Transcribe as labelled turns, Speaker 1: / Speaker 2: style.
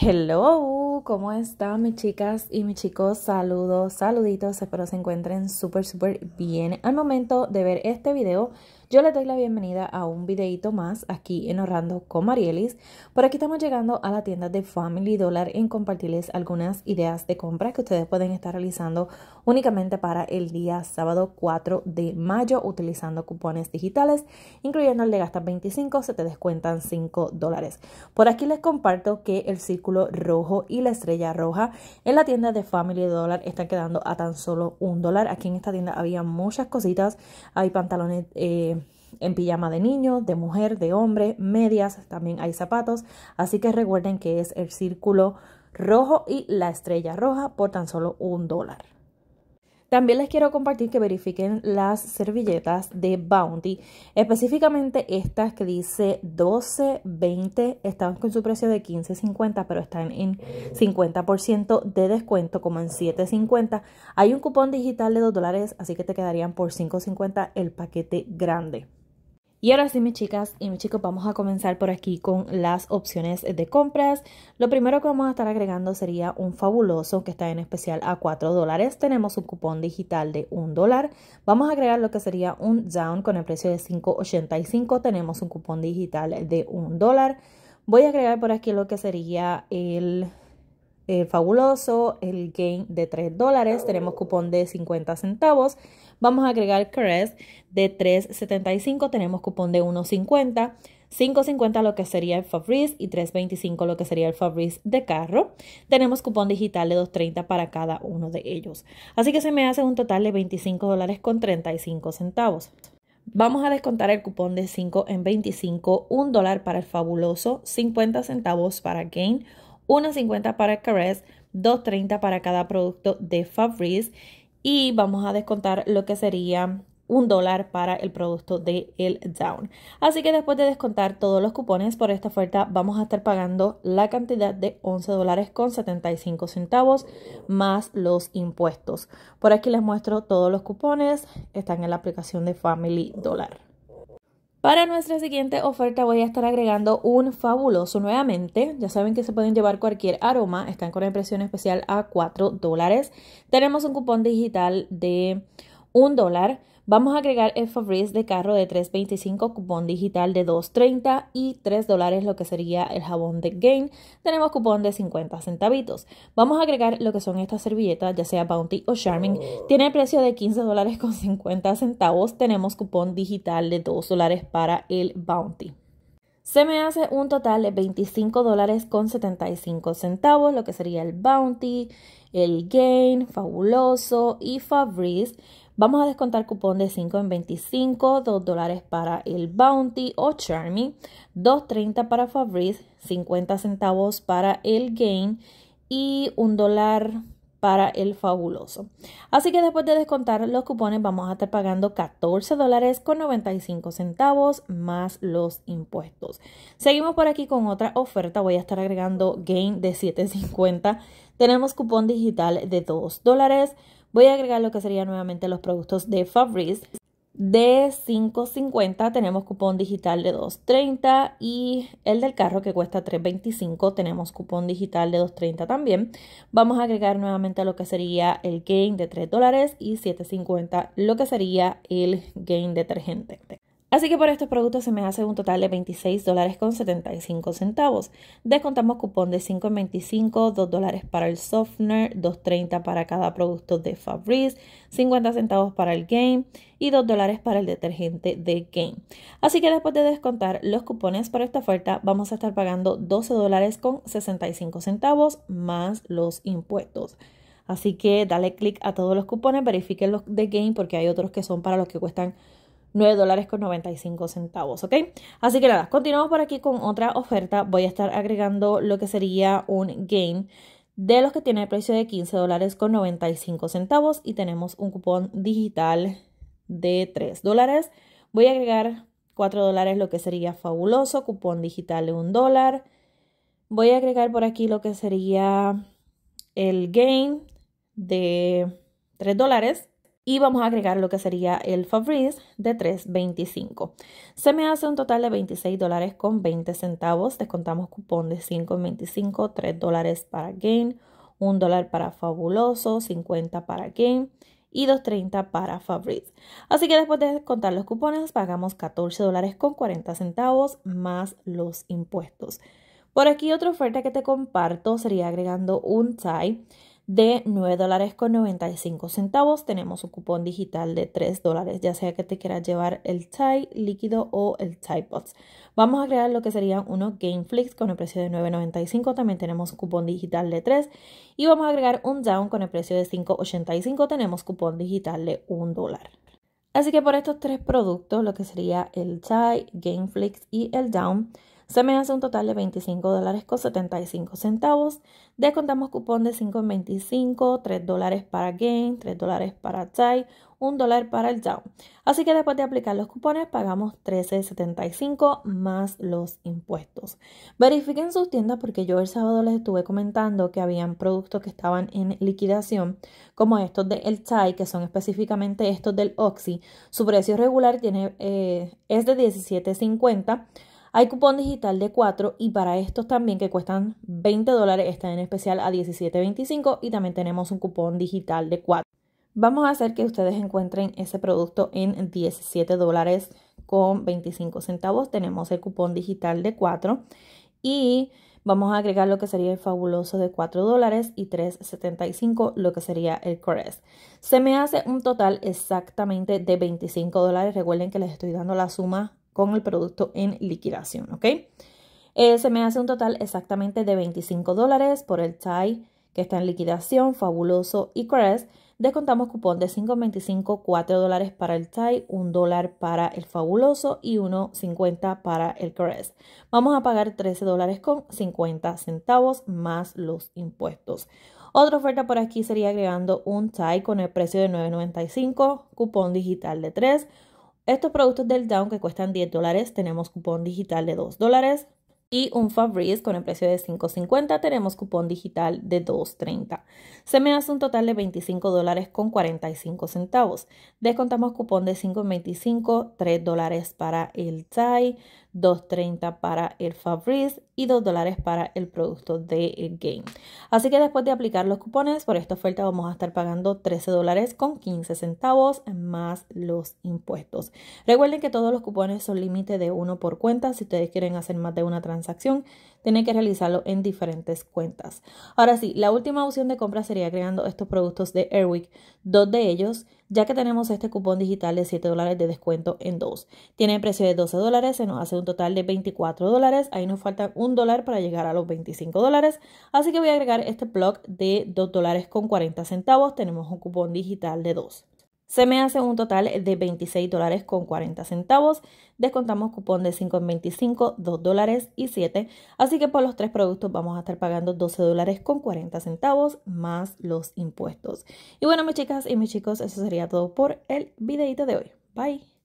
Speaker 1: Hello, ¿cómo están mis chicas y mis chicos? Saludos, saluditos, espero se encuentren súper, súper bien al momento de ver este video. Yo les doy la bienvenida a un videito más aquí en Horrando con Marielis. Por aquí estamos llegando a la tienda de Family Dollar en compartirles algunas ideas de compras que ustedes pueden estar realizando únicamente para el día sábado 4 de mayo utilizando cupones digitales, incluyendo el de gastas 25, se te descuentan 5 dólares. Por aquí les comparto que el círculo rojo y la estrella roja en la tienda de Family Dollar están quedando a tan solo un dólar. Aquí en esta tienda había muchas cositas, hay pantalones... Eh, en pijama de niño, de mujer, de hombre, medias, también hay zapatos. Así que recuerden que es el círculo rojo y la estrella roja por tan solo un dólar. También les quiero compartir que verifiquen las servilletas de Bounty, específicamente estas que dice 12.20, estaban con su precio de 15.50, pero están en 50% de descuento, como en 7.50. Hay un cupón digital de 2 dólares, así que te quedarían por 5.50 el paquete grande. Y ahora sí, mis chicas y mis chicos, vamos a comenzar por aquí con las opciones de compras. Lo primero que vamos a estar agregando sería un fabuloso que está en especial a 4 dólares. Tenemos un cupón digital de 1 dólar. Vamos a agregar lo que sería un down con el precio de 5.85. Tenemos un cupón digital de 1 dólar. Voy a agregar por aquí lo que sería el el fabuloso, el gain de 3 dólares, tenemos cupón de 50 centavos, Vamos a agregar Caress de 3.75, tenemos cupón de 1.50. 5.50 lo que sería el Fabrice y 3.25 lo que sería el Fabrice de carro. Tenemos cupón digital de 2.30 para cada uno de ellos. Así que se me hace un total de $25.35. Vamos a descontar el cupón de 5 en 25, 1 dólar para el fabuloso, 50 centavos para Gain, 1.50 para Caress, 2.30 para cada producto de Fabrice y vamos a descontar lo que sería un dólar para el producto de el down. Así que después de descontar todos los cupones por esta oferta, vamos a estar pagando la cantidad de 11 dólares con 75 centavos más los impuestos. Por aquí les muestro todos los cupones, están en la aplicación de Family Dollar. Para nuestra siguiente oferta voy a estar agregando un fabuloso nuevamente. Ya saben que se pueden llevar cualquier aroma. Están con la impresión especial a 4 dólares. Tenemos un cupón digital de 1 dólar. Vamos a agregar el Fabrice de carro de 3.25, cupón digital de 2.30 y 3 dólares lo que sería el jabón de Gain. Tenemos cupón de 50 centavitos. Vamos a agregar lo que son estas servilletas, ya sea Bounty o Charming. Oh. Tiene el precio de 15 dólares con 50 centavos. Tenemos cupón digital de 2 dólares para el Bounty. Se me hace un total de 25 dólares con 75 centavos, lo que sería el Bounty, el Gain, Fabuloso y Fabrice. Vamos a descontar cupón de 5 en 25, 2 dólares para el Bounty o Charmy, 2.30 para Fabrice, 50 centavos para el Gain y 1 dólar para el fabuloso. Así que después de descontar los cupones vamos a estar pagando 14 dólares con 95 centavos más los impuestos. Seguimos por aquí con otra oferta. Voy a estar agregando gain de 7.50. Tenemos cupón digital de 2 dólares voy a agregar lo que serían nuevamente los productos de Fabrice. De 5.50 tenemos cupón digital de 2.30 y el del carro que cuesta 3.25 tenemos cupón digital de 2.30 también. Vamos a agregar nuevamente lo que sería el gain de 3 dólares y 7.50 lo que sería el gain detergente. Así que por estos productos se me hace un total de 26 dólares con 75 centavos. Descontamos cupón de 5.25, 2 dólares para el softener, 2.30 para cada producto de Fabrice, 50 centavos para el game y 2 dólares para el detergente de game. Así que después de descontar los cupones por esta oferta vamos a estar pagando 12 dólares con 65 centavos más los impuestos. Así que dale clic a todos los cupones, verifiquen los de game porque hay otros que son para los que cuestan 9 dólares con 95 centavos, ¿ok? Así que nada, continuamos por aquí con otra oferta. Voy a estar agregando lo que sería un game de los que tiene el precio de 15 dólares con 95 centavos y tenemos un cupón digital de 3 dólares. Voy a agregar 4 dólares lo que sería fabuloso, cupón digital de 1 dólar. Voy a agregar por aquí lo que sería el game de 3 dólares y vamos a agregar lo que sería el Fabrice de 3.25. Se me hace un total de $26.20. Descontamos cupón de 5.25, 3 dólares para Gain, 1 dólar para Fabuloso, 50 para Gain y 2.30 para Fabrice. Así que después de descontar los cupones pagamos $14.40 más los impuestos. Por aquí otra oferta que te comparto sería agregando un tie de $9.95 dólares Tenemos un cupón digital de 3 dólares, ya sea que te quieras llevar el Thai líquido o el Thai Pots. Vamos a crear lo que serían unos Gameflix con el precio de 9.95. También tenemos un cupón digital de 3. Y vamos a agregar un Down con el precio de 5.85. Tenemos cupón digital de 1 dólar. Así que por estos tres productos, lo que sería el Thai, Gameflix y el Down, se me hace un total de $25.75. centavos. Descontamos cupón de 5.25, 3 para Gain, 3 para Chai, 1 para el Down. Así que después de aplicar los cupones pagamos 13.75 más los impuestos. Verifiquen sus tiendas porque yo el sábado les estuve comentando que habían productos que estaban en liquidación como estos de El Tide que son específicamente estos del Oxy. Su precio regular tiene, eh, es de 17.50 hay cupón digital de 4 y para estos también que cuestan 20 dólares están en especial a 17.25 y también tenemos un cupón digital de 4. Vamos a hacer que ustedes encuentren ese producto en 17 dólares con 25 centavos. Tenemos el cupón digital de 4 y vamos a agregar lo que sería el fabuloso de 4 dólares y 3.75 lo que sería el Cores. Se me hace un total exactamente de 25 dólares. Recuerden que les estoy dando la suma con el producto en liquidación, ¿ok? Eh, se me hace un total exactamente de 25 dólares por el tie que está en liquidación, fabuloso y Crest. Descontamos cupón de 5.25, 4 dólares para el tie, 1 dólar para el fabuloso y 1.50 para el Crest. Vamos a pagar 13 dólares con 50 centavos más los impuestos. Otra oferta por aquí sería agregando un tie con el precio de 9.95, cupón digital de 3, estos productos del Down que cuestan 10 dólares, tenemos cupón digital de 2 dólares, y un Fabrice con el precio de 5.50 tenemos cupón digital de 2.30. Se me hace un total de $25.45 Descontamos cupón de 5.25, 3 para el Thai, 2.30 para el Fabrice y 2 para el producto de Game. Así que después de aplicar los cupones por esta oferta vamos a estar pagando $13.15 más los impuestos. Recuerden que todos los cupones son límite de uno por cuenta. Si ustedes quieren hacer más de una transacción transacción, tiene que realizarlo en diferentes cuentas. Ahora sí, la última opción de compra sería agregando estos productos de Airwick, dos de ellos, ya que tenemos este cupón digital de 7 dólares de descuento en dos. Tiene precio de 12 dólares, se nos hace un total de 24 dólares, ahí nos falta un dólar para llegar a los 25 dólares, así que voy a agregar este blog de 2 dólares con 40 centavos, tenemos un cupón digital de 2. Se me hace un total de 26 dólares con 40 centavos. Descontamos cupón de 5 en 25, 2 dólares y 7. Así que por los tres productos vamos a estar pagando 12 dólares con 40 centavos más los impuestos. Y bueno, mis chicas y mis chicos, eso sería todo por el videito de hoy. Bye.